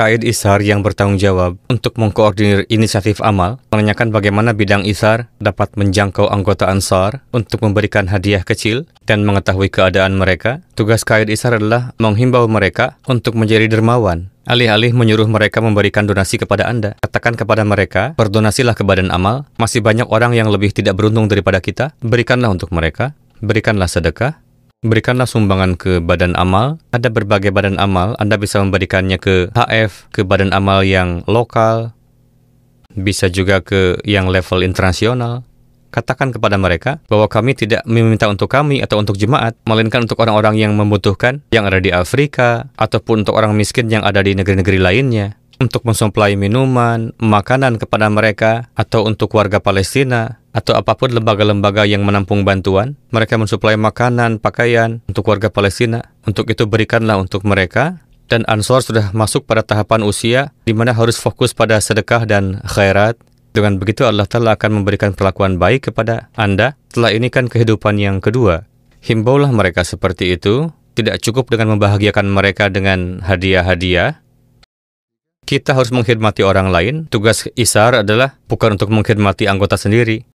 Kaid Isar yang bertanggung jawab untuk mengkoordinir inisiatif amal menanyakan bagaimana bidang Isar dapat menjangkau anggota Ansar untuk memberikan hadiah kecil dan mengetahui keadaan mereka. Tugas Kaid Isar adalah menghimbau mereka untuk menjadi dermawan Alih-alih menyuruh mereka memberikan donasi kepada Anda, katakan kepada mereka, berdonasilah ke badan amal, masih banyak orang yang lebih tidak beruntung daripada kita, berikanlah untuk mereka, berikanlah sedekah, berikanlah sumbangan ke badan amal. Ada berbagai badan amal, Anda bisa memberikannya ke HF, ke badan amal yang lokal, bisa juga ke yang level internasional. Katakan kepada mereka bahwa kami tidak meminta untuk kami atau untuk jemaat, melainkan untuk orang-orang yang membutuhkan, yang ada di Afrika, ataupun untuk orang miskin yang ada di negeri-negeri lainnya untuk mensuplai minuman, makanan kepada mereka, atau untuk warga Palestina, atau apapun lembaga-lembaga yang menampung bantuan. Mereka mensuplai makanan, pakaian untuk warga Palestina. Untuk itu berikanlah untuk mereka. Dan Ansor sudah masuk pada tahapan usia di mana harus fokus pada sedekah dan khairat. Dengan begitu Allah Ta'ala akan memberikan perlakuan baik kepada Anda. Setelah ini kan kehidupan yang kedua. Himbaulah mereka seperti itu. Tidak cukup dengan membahagiakan mereka dengan hadiah-hadiah kita harus menghormati orang lain. Tugas Isar adalah bukan untuk menghormati anggota sendiri,